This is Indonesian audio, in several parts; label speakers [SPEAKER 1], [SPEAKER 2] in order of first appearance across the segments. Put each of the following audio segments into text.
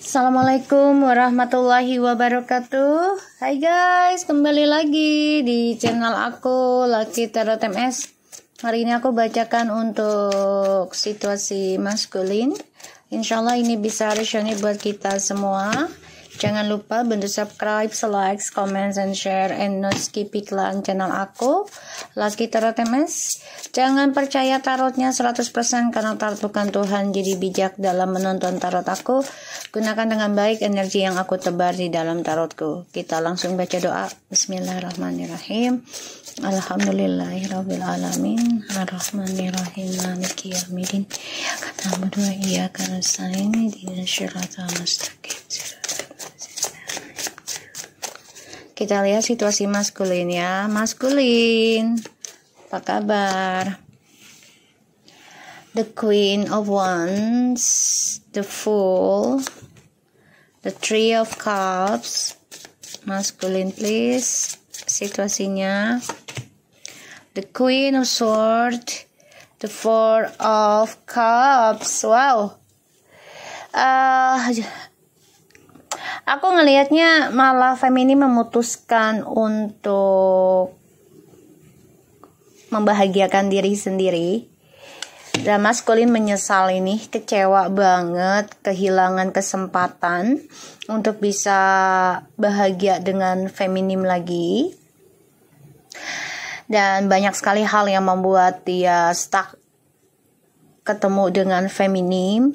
[SPEAKER 1] Assalamualaikum warahmatullahi wabarakatuh Hai guys, kembali lagi di channel aku Lucky Tarot MS Hari ini aku bacakan untuk situasi maskulin Insya Allah ini bisa resonate buat kita semua Jangan lupa bantu subscribe, like, comment, and share, and not skip iklan channel aku, Laski Tarot MS. Jangan percaya tarotnya 100% karena tarot bukan Tuhan, jadi bijak dalam menonton tarot aku. Gunakan dengan baik energi yang aku tebar di dalam tarotku. Kita langsung baca doa. Bismillahirrahmanirrahim. Alhamdulillahirobbilalamin. Ar-Rahmanirrahim Maliki yamidin Iyakan na'budu wa iyakan nasta'in Ihdina kita lihat situasi maskulin ya. Maskulin. Apa kabar? The Queen of Wands, The Fool, The Three of Cups. Maskulin please. Situasinya. The Queen of sword The Four of Cups. Wow. Uh, Aku ngelihatnya malah Femini memutuskan untuk membahagiakan diri sendiri. Dan maskulin menyesal ini, kecewa banget kehilangan kesempatan untuk bisa bahagia dengan feminim lagi. Dan banyak sekali hal yang membuat dia stuck ketemu dengan feminim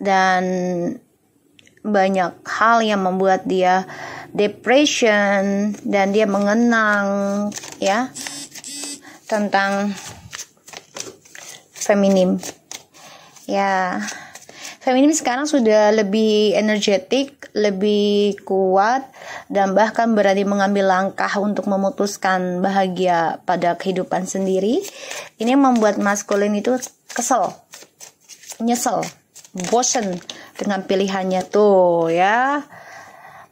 [SPEAKER 1] dan banyak hal yang membuat dia depression dan dia mengenang ya tentang feminim ya feminim sekarang sudah lebih energetik, lebih kuat, dan bahkan berani mengambil langkah untuk memutuskan bahagia pada kehidupan sendiri. Ini membuat maskulin itu kesel, nyesel, bosen, dengan pilihannya tuh ya.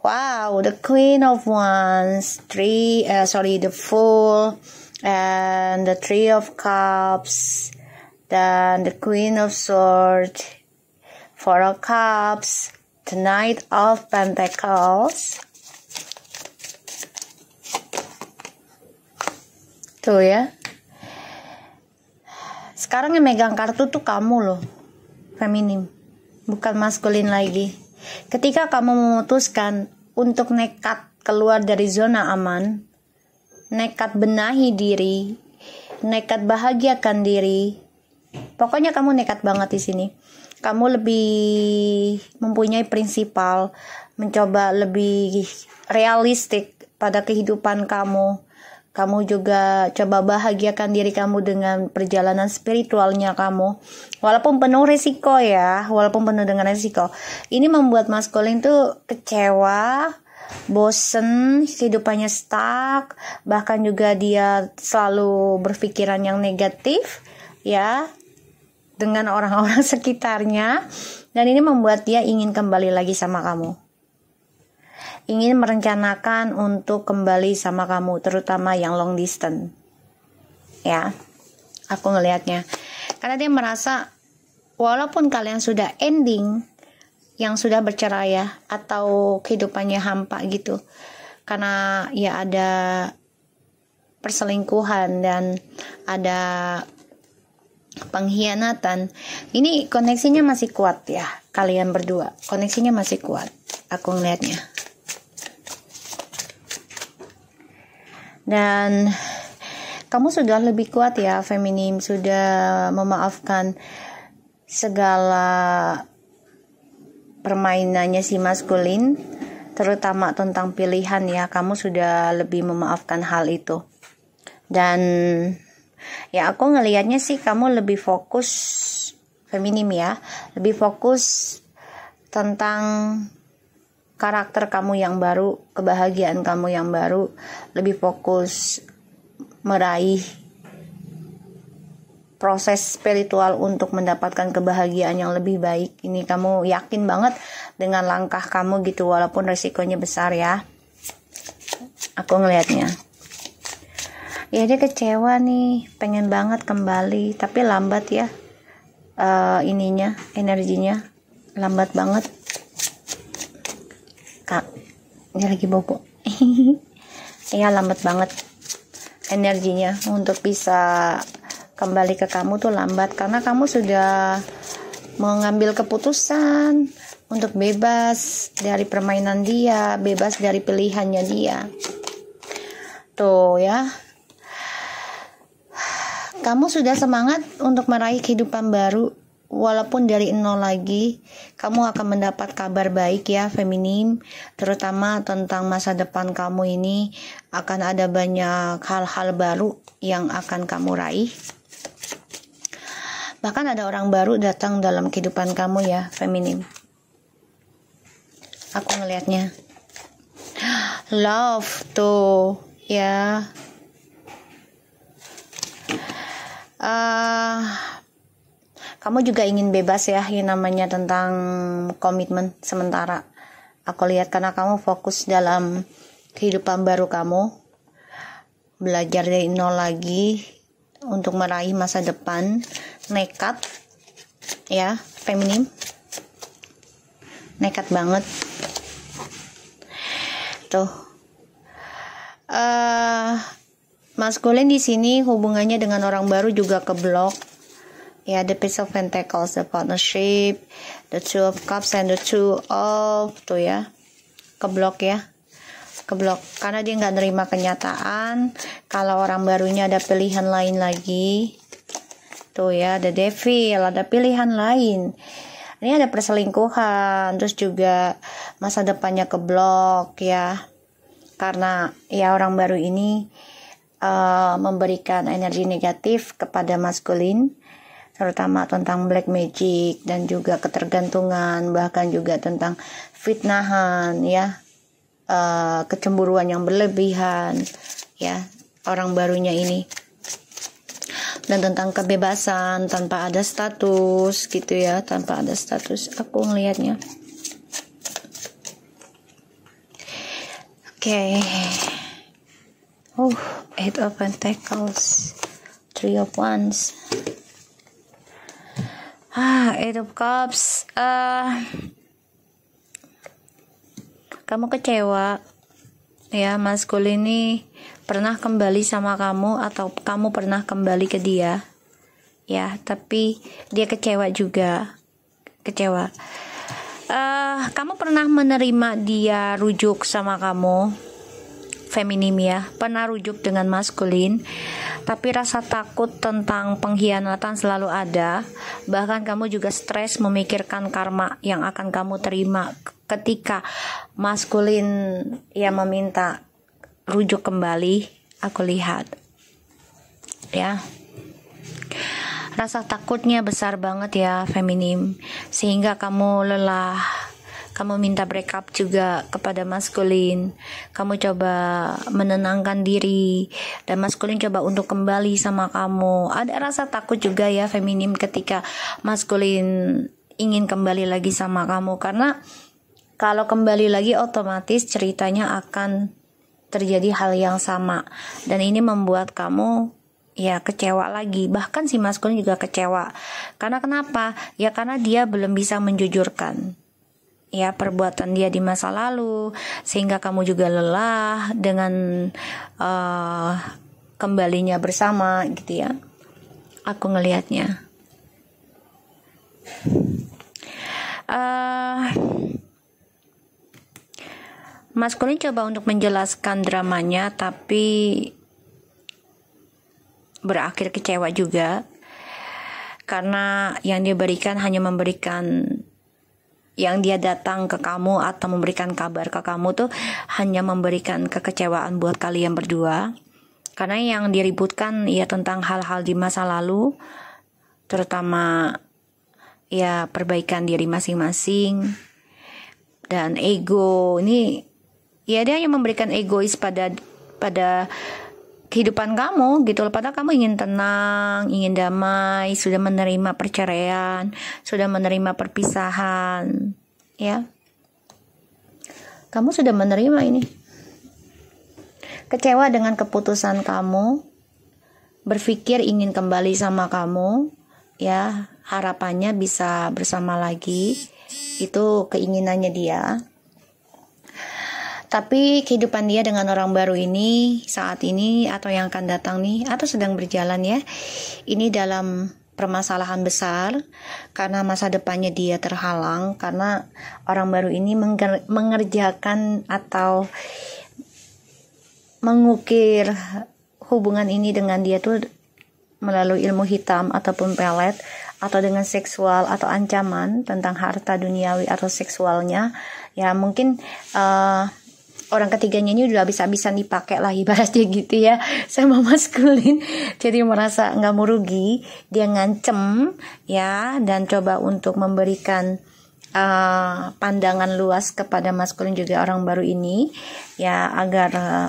[SPEAKER 1] Wow, the Queen of Wands, three, uh, sorry, the Fool, and the Three of Cups, dan the Queen of Swords, Four of Cups, the Knight of Pentacles. Tuh ya. Sekarang yang megang kartu tuh kamu loh, feminim bukan maskulin lagi. Ketika kamu memutuskan untuk nekat keluar dari zona aman, nekat benahi diri, nekat bahagiakan diri. Pokoknya kamu nekat banget di sini. Kamu lebih mempunyai prinsipal, mencoba lebih realistik pada kehidupan kamu kamu juga coba bahagiakan diri kamu dengan perjalanan spiritualnya kamu. Walaupun penuh risiko ya, walaupun penuh dengan risiko Ini membuat Mas Colin tuh kecewa, bosen, kehidupannya stuck, bahkan juga dia selalu berpikiran yang negatif ya dengan orang-orang sekitarnya dan ini membuat dia ingin kembali lagi sama kamu ingin merencanakan untuk kembali sama kamu, terutama yang long distance. Ya, aku ngelihatnya. Karena dia merasa walaupun kalian sudah ending, yang sudah bercerai ya, atau kehidupannya hampa gitu, karena ya ada perselingkuhan dan ada pengkhianatan. Ini koneksinya masih kuat ya, kalian berdua. Koneksinya masih kuat, aku ngeliatnya. dan kamu sudah lebih kuat ya feminim sudah memaafkan segala permainannya si maskulin terutama tentang pilihan ya kamu sudah lebih memaafkan hal itu dan ya aku ngelihatnya sih kamu lebih fokus feminim ya lebih fokus tentang karakter kamu yang baru, kebahagiaan kamu yang baru, lebih fokus meraih proses spiritual untuk mendapatkan kebahagiaan yang lebih baik. Ini kamu yakin banget dengan langkah kamu gitu walaupun resikonya besar ya. Aku ngelihatnya. Ya dia kecewa nih, pengen banget kembali tapi lambat ya. Uh, ininya, energinya lambat banget ini lagi bobo Iya lambat banget energinya untuk bisa kembali ke kamu tuh lambat karena kamu sudah mengambil keputusan untuk bebas dari permainan dia, bebas dari pilihannya dia. Tuh ya. Kamu sudah semangat untuk meraih kehidupan baru walaupun dari nol lagi, kamu akan mendapat kabar baik ya feminim, terutama tentang masa depan kamu ini akan ada banyak hal-hal baru yang akan kamu raih. Bahkan ada orang baru datang dalam kehidupan kamu ya, feminim. Aku melihatnya. Love tuh, ya. Uh, kamu juga ingin bebas ya yang namanya tentang komitmen sementara aku lihat karena kamu fokus dalam kehidupan baru kamu belajar dari nol lagi untuk meraih masa depan nekat ya feminim nekat banget tuh uh, eh, maskulin di sini hubungannya dengan orang baru juga keblok yeah the piece of pentacles the partnership the two of cups and the two of tuh ya keblok ya keblok karena dia nggak nerima kenyataan kalau orang barunya ada pilihan lain lagi tuh ya the devil ada pilihan lain ini ada perselingkuhan terus juga masa depannya keblok ya karena ya orang baru ini uh, memberikan energi negatif kepada maskulin terutama tentang black magic dan juga ketergantungan bahkan juga tentang fitnahan ya uh, kecemburuan yang berlebihan ya orang barunya ini dan tentang kebebasan tanpa ada status gitu ya tanpa ada status aku ngelihatnya oke okay. oh uh, eight of pentacles three of wands ah itu cops uh, eh, kamu kecewa ya mas Kul ini pernah kembali sama kamu atau kamu pernah kembali ke dia ya tapi dia kecewa juga kecewa uh, kamu pernah menerima dia rujuk sama kamu Feminim ya, pernah rujuk dengan maskulin, tapi rasa takut tentang pengkhianatan selalu ada. Bahkan kamu juga stres memikirkan karma yang akan kamu terima ketika maskulin ya meminta rujuk kembali. Aku lihat, ya. Rasa takutnya besar banget ya feminim, sehingga kamu lelah kamu minta breakup juga kepada maskulin kamu coba menenangkan diri dan maskulin coba untuk kembali sama kamu ada rasa takut juga ya feminim ketika maskulin ingin kembali lagi sama kamu karena kalau kembali lagi otomatis ceritanya akan terjadi hal yang sama dan ini membuat kamu ya kecewa lagi bahkan si maskulin juga kecewa karena kenapa ya karena dia belum bisa menjujurkan ya perbuatan dia di masa lalu sehingga kamu juga lelah dengan uh, kembalinya bersama gitu ya aku ngelihatnya uh, Mas coba untuk menjelaskan dramanya tapi berakhir kecewa juga karena yang diberikan hanya memberikan yang dia datang ke kamu atau memberikan kabar ke kamu tuh hanya memberikan kekecewaan buat kalian berdua. Karena yang diributkan ya tentang hal-hal di masa lalu, terutama ya perbaikan diri masing-masing dan ego. Ini ya dia hanya memberikan egois pada pada kehidupan kamu gitu loh padahal kamu ingin tenang ingin damai sudah menerima perceraian sudah menerima perpisahan ya kamu sudah menerima ini kecewa dengan keputusan kamu berpikir ingin kembali sama kamu ya harapannya bisa bersama lagi itu keinginannya dia tapi kehidupan dia dengan orang baru ini saat ini atau yang akan datang nih atau sedang berjalan ya. Ini dalam permasalahan besar karena masa depannya dia terhalang karena orang baru ini menger mengerjakan atau mengukir hubungan ini dengan dia tuh melalui ilmu hitam ataupun pelet atau dengan seksual atau ancaman tentang harta duniawi atau seksualnya ya mungkin uh, orang ketiganya ini udah habis-habisan dipakai lah ibaratnya gitu ya saya sama maskulin jadi merasa nggak rugi dia ngancem ya dan coba untuk memberikan uh, pandangan luas kepada maskulin juga orang baru ini ya agar uh,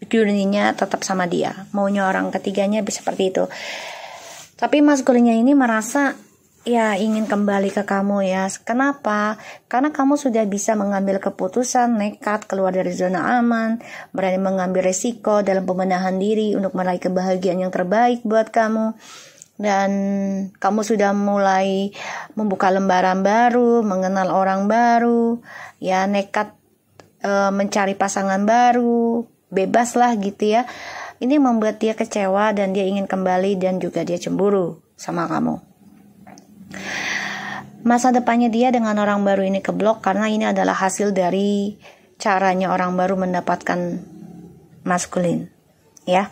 [SPEAKER 1] tetap sama dia maunya orang ketiganya bisa seperti itu tapi maskulinnya ini merasa ya ingin kembali ke kamu ya. Kenapa? Karena kamu sudah bisa mengambil keputusan nekat keluar dari zona aman, berani mengambil resiko dalam pembenahan diri untuk meraih kebahagiaan yang terbaik buat kamu. Dan kamu sudah mulai membuka lembaran baru, mengenal orang baru, ya nekat e, mencari pasangan baru, bebas lah gitu ya. Ini membuat dia kecewa dan dia ingin kembali dan juga dia cemburu sama kamu. Masa depannya dia dengan orang baru ini keblok karena ini adalah hasil dari caranya orang baru mendapatkan maskulin. Ya.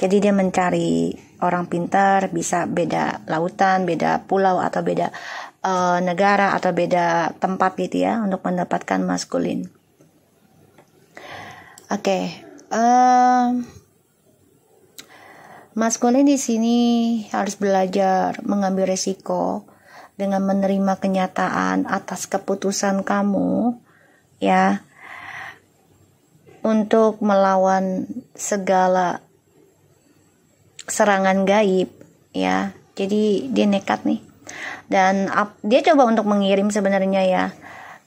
[SPEAKER 1] Jadi dia mencari orang pintar, bisa beda lautan, beda pulau atau beda e, negara atau beda tempat gitu ya untuk mendapatkan maskulin. Oke. Okay. Eh, um, Mas Kolin di sini harus belajar mengambil resiko dengan menerima kenyataan atas keputusan kamu ya untuk melawan segala serangan gaib ya. Jadi dia nekat nih. Dan dia coba untuk mengirim sebenarnya ya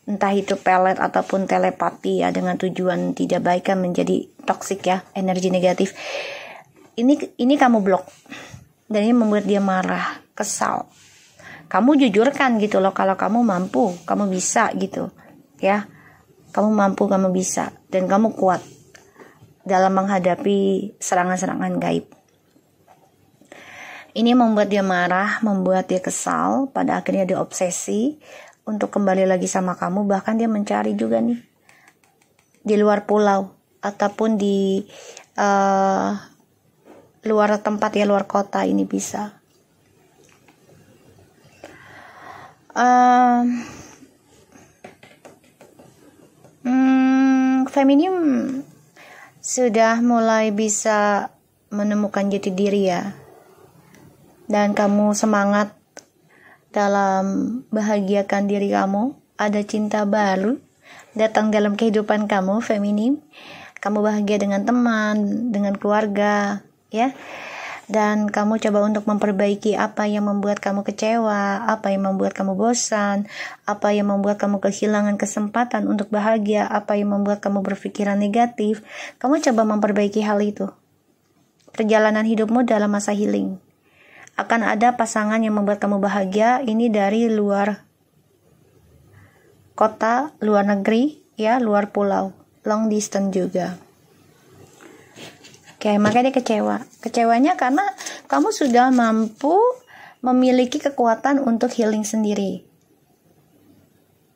[SPEAKER 1] entah itu pelet ataupun telepati ya dengan tujuan tidak baik kan menjadi toksik ya energi negatif ini ini kamu blok dan ini membuat dia marah kesal kamu jujurkan gitu loh kalau kamu mampu kamu bisa gitu ya kamu mampu kamu bisa dan kamu kuat dalam menghadapi serangan-serangan gaib ini membuat dia marah, membuat dia kesal, pada akhirnya dia obsesi untuk kembali lagi sama kamu, bahkan dia mencari juga nih di luar pulau ataupun di uh, luar tempat ya luar kota ini bisa um, ehm, hmm, feminim sudah mulai bisa menemukan jati diri ya dan kamu semangat dalam bahagiakan diri kamu ada cinta baru datang dalam kehidupan kamu feminim kamu bahagia dengan teman dengan keluarga ya dan kamu coba untuk memperbaiki apa yang membuat kamu kecewa, apa yang membuat kamu bosan, apa yang membuat kamu kehilangan kesempatan untuk bahagia, apa yang membuat kamu berpikiran negatif. Kamu coba memperbaiki hal itu. Perjalanan hidupmu dalam masa healing. Akan ada pasangan yang membuat kamu bahagia, ini dari luar kota, luar negeri, ya, luar pulau, long distance juga. Oke, makanya dia kecewa. Kecewanya karena kamu sudah mampu memiliki kekuatan untuk healing sendiri.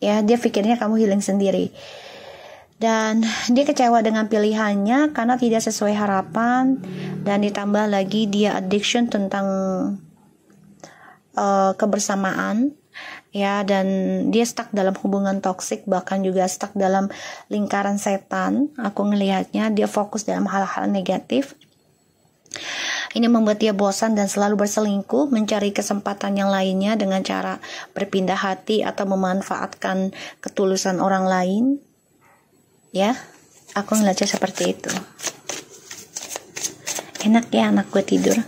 [SPEAKER 1] Ya, dia pikirnya kamu healing sendiri. Dan dia kecewa dengan pilihannya karena tidak sesuai harapan dan ditambah lagi dia addiction tentang uh, kebersamaan ya dan dia stuck dalam hubungan toksik bahkan juga stuck dalam lingkaran setan aku ngelihatnya dia fokus dalam hal-hal negatif ini membuat dia bosan dan selalu berselingkuh, mencari kesempatan yang lainnya dengan cara berpindah hati atau memanfaatkan ketulusan orang lain. Ya, aku ngeliatnya seperti itu. Enak ya anak gue tidur.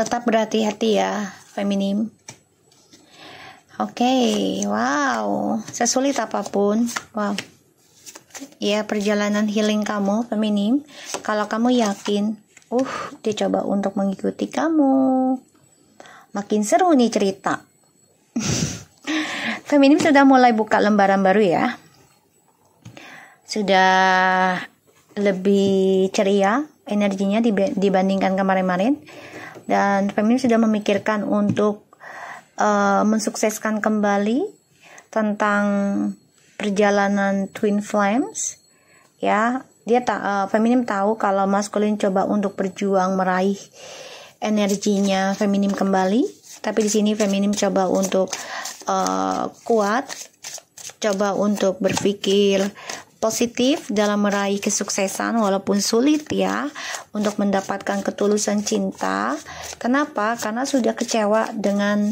[SPEAKER 1] tetap berhati-hati ya feminim oke okay, wow sesulit apapun wow ya perjalanan healing kamu feminim kalau kamu yakin uh dia coba untuk mengikuti kamu makin seru nih cerita feminim sudah mulai buka lembaran baru ya sudah lebih ceria energinya dibandingkan kemarin marin dan feminim sudah memikirkan untuk uh, mensukseskan kembali tentang perjalanan twin flames ya dia ta uh, feminim tahu kalau maskulin coba untuk berjuang meraih energinya feminim kembali tapi di sini feminim coba untuk uh, kuat coba untuk berpikir positif dalam meraih kesuksesan walaupun sulit ya untuk mendapatkan ketulusan cinta. Kenapa? Karena sudah kecewa dengan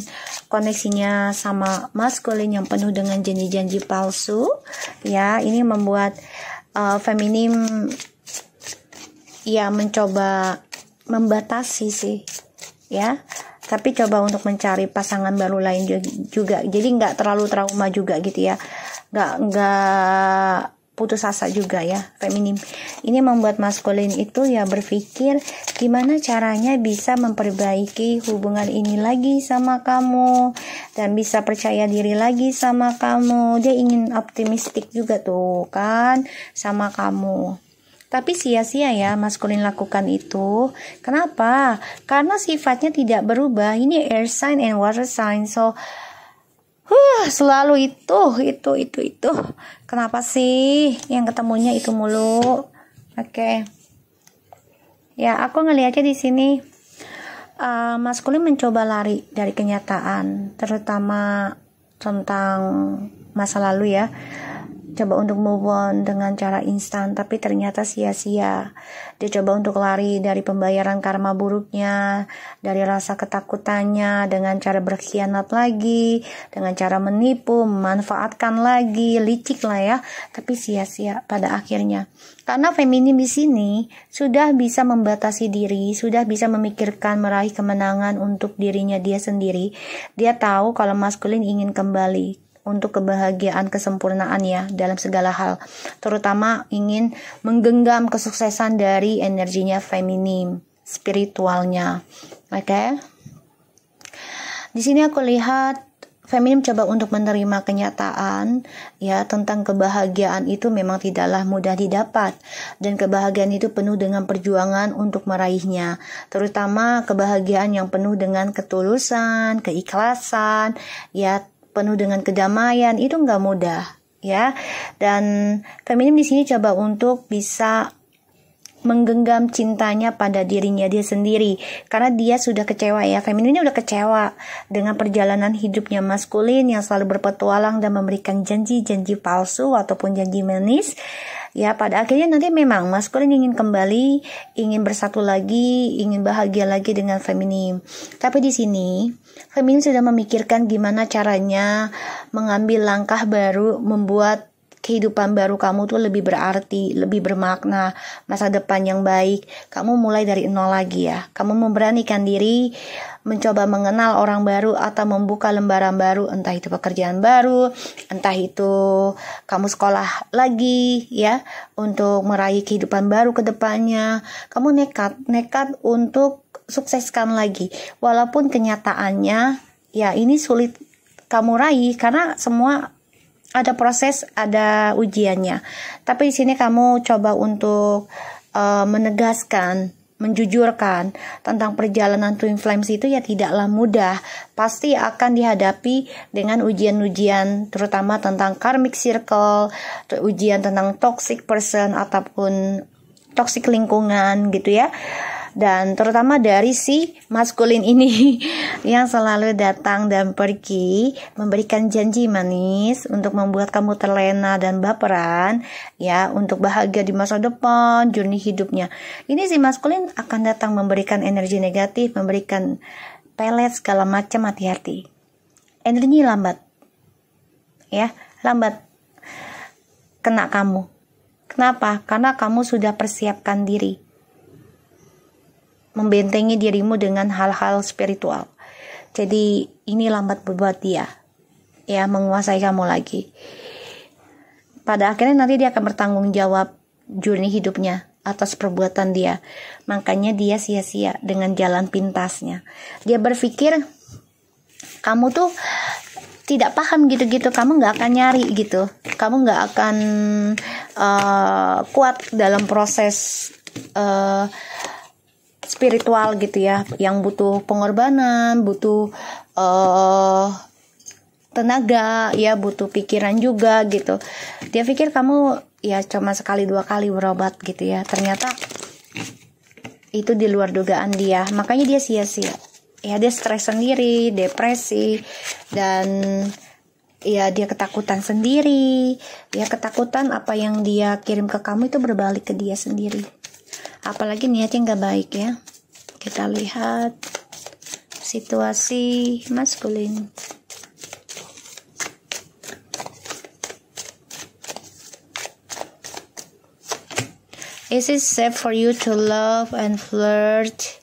[SPEAKER 1] koneksinya sama maskulin yang penuh dengan janji-janji palsu. Ya, ini membuat uh, feminim ya mencoba membatasi sih ya tapi coba untuk mencari pasangan baru lain juga jadi nggak terlalu trauma juga gitu ya nggak nggak putus asa juga ya feminim ini membuat maskulin itu ya berpikir gimana caranya bisa memperbaiki hubungan ini lagi sama kamu dan bisa percaya diri lagi sama kamu dia ingin optimistik juga tuh kan sama kamu tapi sia-sia ya maskulin lakukan itu. Kenapa? Karena sifatnya tidak berubah. Ini air sign and water sign. So, Huh, selalu itu, itu, itu, itu. Kenapa sih yang ketemunya itu mulu? Oke. Okay. Ya, aku ngelihatnya di sini uh, eh, maskulin mencoba lari dari kenyataan, terutama tentang masa lalu ya coba untuk move on dengan cara instan tapi ternyata sia-sia. Dia coba untuk lari dari pembayaran karma buruknya, dari rasa ketakutannya dengan cara berkhianat lagi, dengan cara menipu, memanfaatkan lagi, licik lah ya, tapi sia-sia pada akhirnya. Karena feminim di sini sudah bisa membatasi diri, sudah bisa memikirkan meraih kemenangan untuk dirinya dia sendiri. Dia tahu kalau maskulin ingin kembali untuk kebahagiaan kesempurnaan ya dalam segala hal terutama ingin menggenggam kesuksesan dari energinya feminim spiritualnya oke okay? di sini aku lihat feminim coba untuk menerima kenyataan ya tentang kebahagiaan itu memang tidaklah mudah didapat dan kebahagiaan itu penuh dengan perjuangan untuk meraihnya terutama kebahagiaan yang penuh dengan ketulusan, keikhlasan ya penuh dengan kedamaian itu nggak mudah ya dan feminim di sini coba untuk bisa menggenggam cintanya pada dirinya dia sendiri karena dia sudah kecewa ya femininnya udah kecewa dengan perjalanan hidupnya maskulin yang selalu berpetualang dan memberikan janji-janji palsu ataupun janji manis ya pada akhirnya nanti memang maskulin ingin kembali ingin bersatu lagi ingin bahagia lagi dengan feminim tapi di sini feminin sudah memikirkan gimana caranya mengambil langkah baru membuat kehidupan baru kamu tuh lebih berarti, lebih bermakna, masa depan yang baik. Kamu mulai dari nol lagi ya. Kamu memberanikan diri mencoba mengenal orang baru atau membuka lembaran baru, entah itu pekerjaan baru, entah itu kamu sekolah lagi ya untuk meraih kehidupan baru ke depannya. Kamu nekat, nekat untuk sukseskan lagi. Walaupun kenyataannya ya ini sulit kamu raih karena semua ada proses, ada ujiannya. Tapi di sini kamu coba untuk uh, menegaskan, menjujurkan tentang perjalanan twin flames itu ya tidaklah mudah. Pasti akan dihadapi dengan ujian-ujian terutama tentang karmic circle, ujian tentang toxic person ataupun toxic lingkungan gitu ya dan terutama dari si maskulin ini yang selalu datang dan pergi memberikan janji manis untuk membuat kamu terlena dan baperan ya untuk bahagia di masa depan journey hidupnya ini si maskulin akan datang memberikan energi negatif memberikan pelet segala macam hati-hati energi lambat ya lambat kena kamu kenapa karena kamu sudah persiapkan diri membentengi dirimu dengan hal-hal spiritual. Jadi ini lambat buat dia, ya menguasai kamu lagi. Pada akhirnya nanti dia akan bertanggung jawab journey hidupnya atas perbuatan dia. Makanya dia sia-sia dengan jalan pintasnya. Dia berpikir kamu tuh tidak paham gitu-gitu kamu nggak akan nyari gitu kamu nggak akan uh, kuat dalam proses uh, spiritual gitu ya, yang butuh pengorbanan, butuh uh, tenaga, ya butuh pikiran juga gitu. Dia pikir kamu ya cuma sekali dua kali berobat gitu ya. Ternyata itu di luar dugaan dia. Makanya dia sia-sia. Ya dia stres sendiri, depresi dan ya dia ketakutan sendiri. Ya ketakutan apa yang dia kirim ke kamu itu berbalik ke dia sendiri apalagi niatnya nggak baik ya kita lihat situasi maskulin Is it safe for you to love and flirt?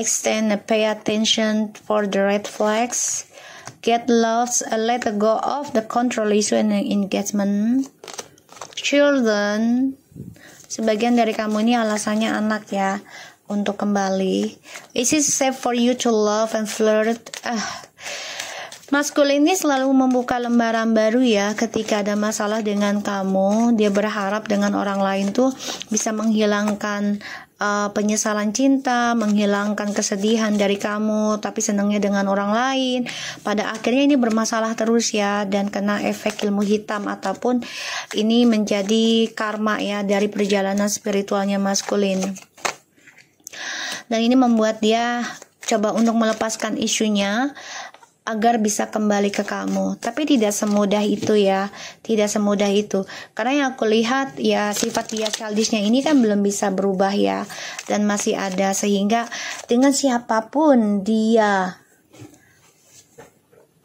[SPEAKER 1] Extend and pay attention for the red flags. Get lost and let go of the control issue and engagement. Children Sebagian dari kamu ini alasannya anak ya untuk kembali. Is it safe for you to love and flirt? Ah. Maskulin ini selalu membuka lembaran baru ya ketika ada masalah dengan kamu. Dia berharap dengan orang lain tuh bisa menghilangkan uh, penyesalan cinta, menghilangkan kesedihan dari kamu, tapi senangnya dengan orang lain. Pada akhirnya ini bermasalah terus ya dan kena efek ilmu hitam ataupun ini menjadi karma ya dari perjalanan spiritualnya maskulin. Dan ini membuat dia coba untuk melepaskan isunya agar bisa kembali ke kamu. Tapi tidak semudah itu ya, tidak semudah itu. Karena yang aku lihat ya sifat dia childishnya ini kan belum bisa berubah ya dan masih ada sehingga dengan siapapun dia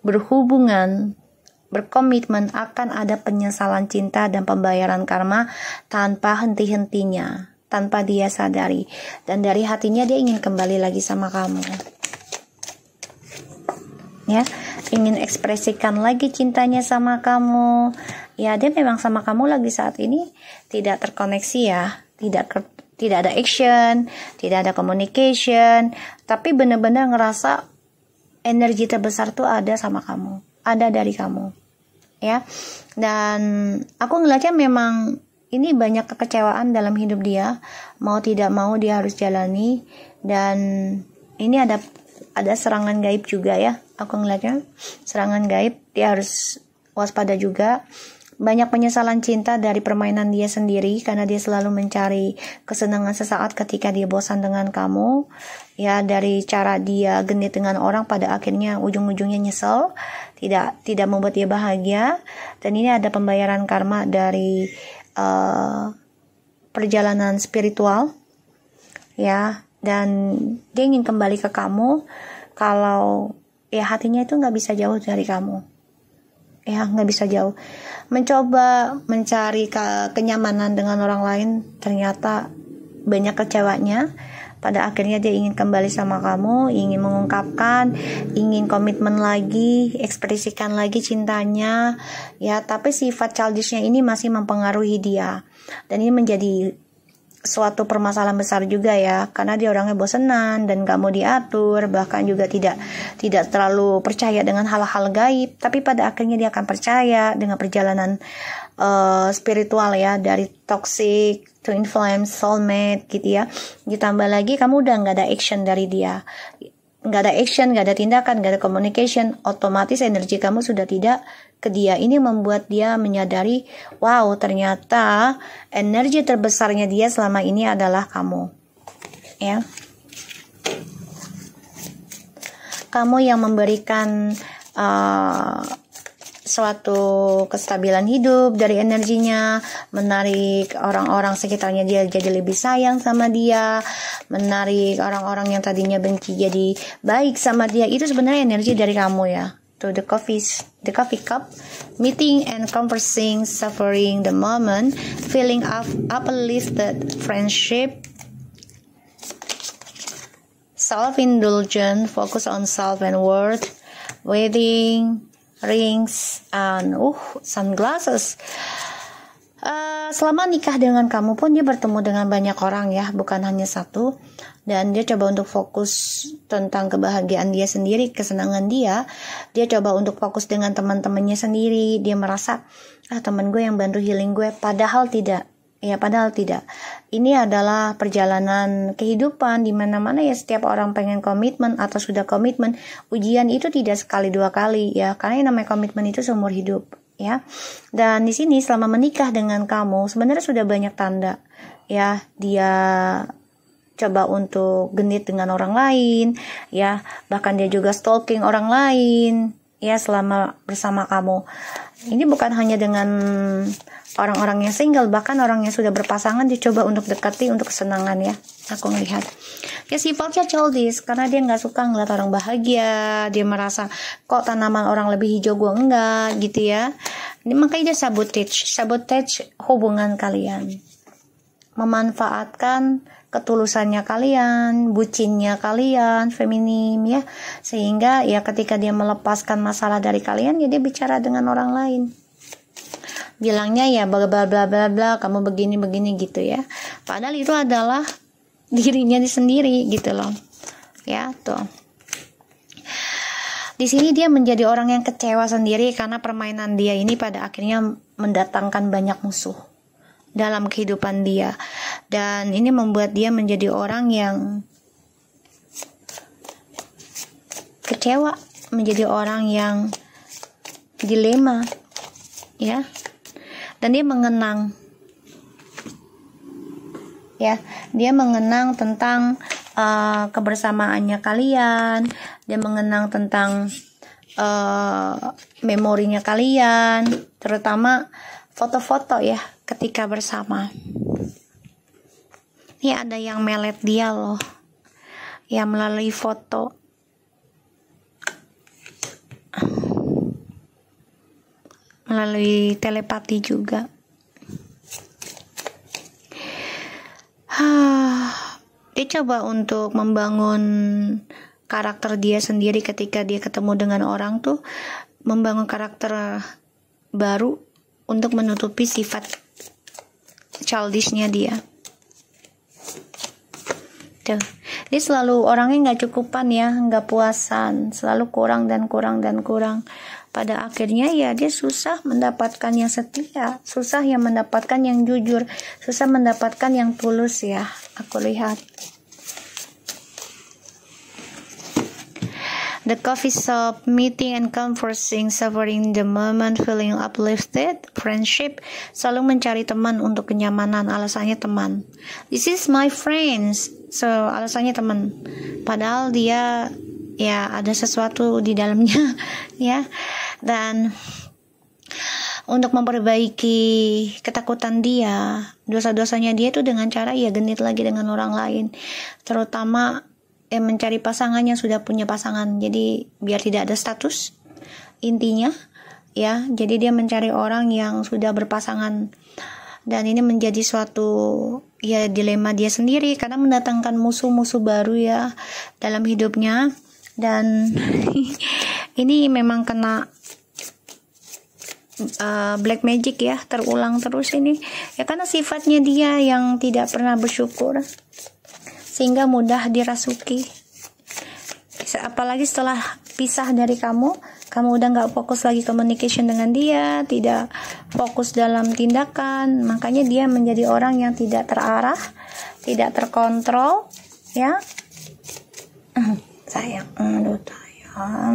[SPEAKER 1] berhubungan berkomitmen akan ada penyesalan cinta dan pembayaran karma tanpa henti-hentinya, tanpa dia sadari dan dari hatinya dia ingin kembali lagi sama kamu ya ingin ekspresikan lagi cintanya sama kamu ya dia memang sama kamu lagi saat ini tidak terkoneksi ya tidak ke, tidak ada action tidak ada communication tapi benar-benar ngerasa energi terbesar tuh ada sama kamu ada dari kamu ya dan aku ngeliatnya memang ini banyak kekecewaan dalam hidup dia mau tidak mau dia harus jalani dan ini ada ada serangan gaib juga ya aku ngeliatnya serangan gaib dia harus waspada juga banyak penyesalan cinta dari permainan dia sendiri karena dia selalu mencari kesenangan sesaat ketika dia bosan dengan kamu ya dari cara dia genit dengan orang pada akhirnya ujung-ujungnya nyesel tidak tidak membuat dia bahagia dan ini ada pembayaran karma dari uh, perjalanan spiritual ya dan dia ingin kembali ke kamu kalau ya hatinya itu nggak bisa jauh dari kamu ya nggak bisa jauh mencoba mencari ke kenyamanan dengan orang lain ternyata banyak kecewanya pada akhirnya dia ingin kembali sama kamu ingin mengungkapkan ingin komitmen lagi ekspresikan lagi cintanya ya tapi sifat childishnya ini masih mempengaruhi dia dan ini menjadi suatu permasalahan besar juga ya karena dia orangnya bosenan dan gak mau diatur bahkan juga tidak tidak terlalu percaya dengan hal-hal gaib tapi pada akhirnya dia akan percaya dengan perjalanan uh, spiritual ya dari toxic to influence soulmate gitu ya ditambah lagi kamu udah nggak ada action dari dia nggak ada action nggak ada tindakan nggak ada communication otomatis energi kamu sudah tidak ke dia ini membuat dia menyadari, wow, ternyata energi terbesarnya dia selama ini adalah kamu. Ya. Kamu yang memberikan uh, suatu kestabilan hidup dari energinya, menarik orang-orang sekitarnya dia jadi lebih sayang sama dia, menarik orang-orang yang tadinya benci jadi baik sama dia. Itu sebenarnya energi dari kamu ya. to the coffee the coffee cup, meeting and conversing, suffering the moment, feeling up uplifted, friendship, self-indulgent, focus on self and worth, wedding, rings, and oh, sunglasses. uh, selama nikah dengan kamu pun dia bertemu dengan banyak orang ya, bukan hanya satu. Dan dia coba untuk fokus tentang kebahagiaan dia sendiri, kesenangan dia. Dia coba untuk fokus dengan teman-temannya sendiri. Dia merasa ah teman gue yang bantu healing gue, padahal tidak. Ya padahal tidak. Ini adalah perjalanan kehidupan di mana-mana ya setiap orang pengen komitmen atau sudah komitmen. Ujian itu tidak sekali dua kali ya, karena yang namanya komitmen itu seumur hidup ya. Dan di sini selama menikah dengan kamu sebenarnya sudah banyak tanda ya dia coba untuk genit dengan orang lain ya bahkan dia juga stalking orang lain ya selama bersama kamu. Ini bukan hanya dengan orang-orang yang single, bahkan orang yang sudah berpasangan dicoba untuk dekati untuk kesenangan ya. Aku melihat. Ya sifatnya childish karena dia nggak suka ngeliat orang bahagia, dia merasa kok tanaman orang lebih hijau gue enggak gitu ya. Ini makanya dia sabotage, sabotage hubungan kalian. Memanfaatkan ketulusannya kalian, bucinnya kalian, feminim ya. Sehingga ya ketika dia melepaskan masalah dari kalian ya dia bicara dengan orang lain. Bilangnya ya bla bla bla bla bla kamu begini begini gitu ya. Padahal itu adalah dirinya di sendiri gitu loh. Ya, tuh. Di sini dia menjadi orang yang kecewa sendiri karena permainan dia ini pada akhirnya mendatangkan banyak musuh dalam kehidupan dia dan ini membuat dia menjadi orang yang kecewa menjadi orang yang dilema ya dan dia mengenang ya dia mengenang tentang uh, kebersamaannya kalian dia mengenang tentang uh, memorinya kalian terutama foto-foto ya ketika bersama. Ini ada yang melet dia loh. Ya melalui foto. Melalui telepati juga. Dia coba untuk membangun karakter dia sendiri ketika dia ketemu dengan orang tuh membangun karakter baru untuk menutupi sifat childishnya dia Tuh. Dia selalu orangnya nggak cukupan ya, nggak puasan, selalu kurang dan kurang dan kurang. Pada akhirnya ya dia susah mendapatkan yang setia, susah yang mendapatkan yang jujur, susah mendapatkan yang tulus ya. Aku lihat. The coffee shop, meeting and conversing, savoring the moment, feeling uplifted, friendship, selalu mencari teman untuk kenyamanan, alasannya teman. This is my friends, so alasannya teman. Padahal dia ya ada sesuatu di dalamnya, ya. Dan untuk memperbaiki ketakutan dia, dosa-dosanya dia itu dengan cara ya genit lagi dengan orang lain, terutama eh, mencari pasangan yang sudah punya pasangan. Jadi biar tidak ada status intinya ya. Jadi dia mencari orang yang sudah berpasangan dan ini menjadi suatu ya dilema dia sendiri karena mendatangkan musuh-musuh baru ya dalam hidupnya dan ini memang kena uh, black magic ya terulang terus ini ya karena sifatnya dia yang tidak pernah bersyukur sehingga mudah dirasuki. Apalagi setelah pisah dari kamu, kamu udah nggak fokus lagi communication dengan dia, tidak fokus dalam tindakan, makanya dia menjadi orang yang tidak terarah, tidak terkontrol, ya. sayang, aduh sayang.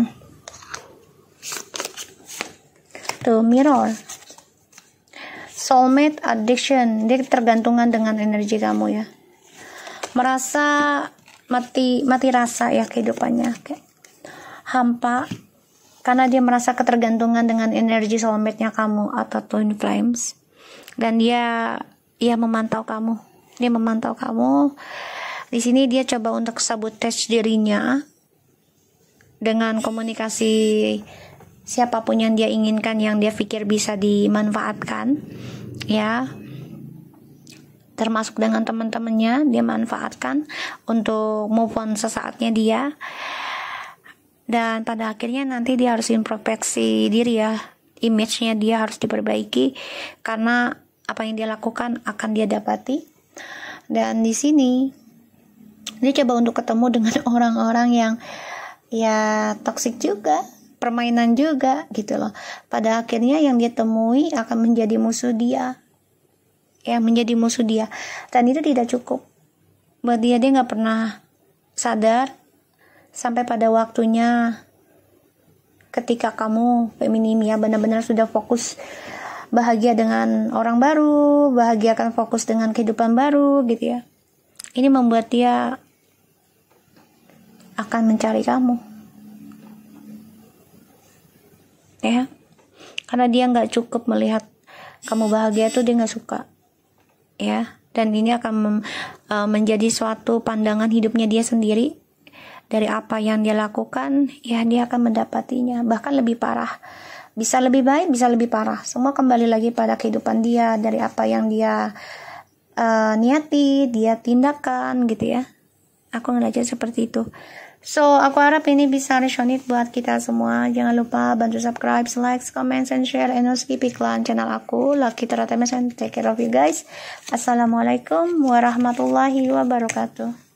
[SPEAKER 1] Tuh mirror, soulmate addiction dia tergantungan dengan energi kamu ya merasa mati mati rasa ya kehidupannya kayak hampa karena dia merasa ketergantungan dengan energi soulmate-nya kamu atau twin flames dan dia ia memantau kamu dia memantau kamu di sini dia coba untuk sabotage dirinya dengan komunikasi siapapun yang dia inginkan yang dia pikir bisa dimanfaatkan ya termasuk dengan teman-temannya dia manfaatkan untuk move on sesaatnya dia dan pada akhirnya nanti dia harus introspeksi diri ya image-nya dia harus diperbaiki karena apa yang dia lakukan akan dia dapati dan di sini dia coba untuk ketemu dengan orang-orang yang ya toksik juga permainan juga gitu loh pada akhirnya yang dia temui akan menjadi musuh dia yang menjadi musuh dia dan itu tidak cukup buat dia dia nggak pernah sadar sampai pada waktunya ketika kamu feminim ya benar-benar sudah fokus bahagia dengan orang baru bahagia akan fokus dengan kehidupan baru gitu ya ini membuat dia akan mencari kamu ya karena dia nggak cukup melihat kamu bahagia tuh dia nggak suka ya dan ini akan mem, e, menjadi suatu pandangan hidupnya dia sendiri dari apa yang dia lakukan ya dia akan mendapatinya bahkan lebih parah bisa lebih baik bisa lebih parah semua kembali lagi pada kehidupan dia dari apa yang dia e, niati dia tindakan gitu ya aku ngelajar seperti itu So, aku harap ini bisa resonate buat kita semua. Jangan lupa bantu subscribe, like, comment, and share, and also keep iklan channel aku. Lucky Teratemes and take care of you guys. Assalamualaikum warahmatullahi wabarakatuh.